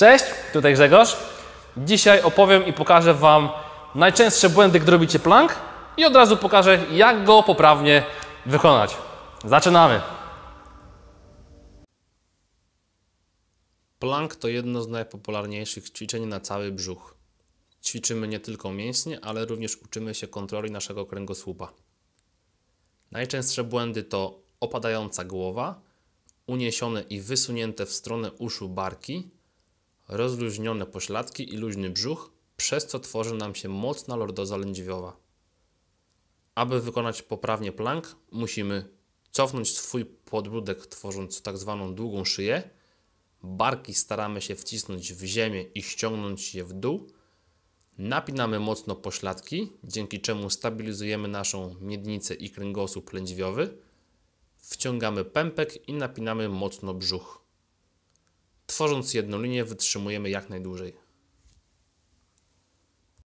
Cześć, tutaj Grzegorz. Dzisiaj opowiem i pokażę Wam najczęstsze błędy, gdy robicie plank i od razu pokażę, jak go poprawnie wykonać. Zaczynamy! Plank to jedno z najpopularniejszych ćwiczeń na cały brzuch. Ćwiczymy nie tylko mięśnie, ale również uczymy się kontroli naszego kręgosłupa. Najczęstsze błędy to opadająca głowa, uniesione i wysunięte w stronę uszu barki, rozluźnione pośladki i luźny brzuch, przez co tworzy nam się mocna lordoza lędźwiowa. Aby wykonać poprawnie plank, musimy cofnąć swój podbródek, tworząc tak zwaną długą szyję. Barki staramy się wcisnąć w ziemię i ściągnąć je w dół. Napinamy mocno pośladki, dzięki czemu stabilizujemy naszą miednicę i kręgosłup lędźwiowy. Wciągamy pępek i napinamy mocno brzuch tworząc jedną linię, wytrzymujemy jak najdłużej.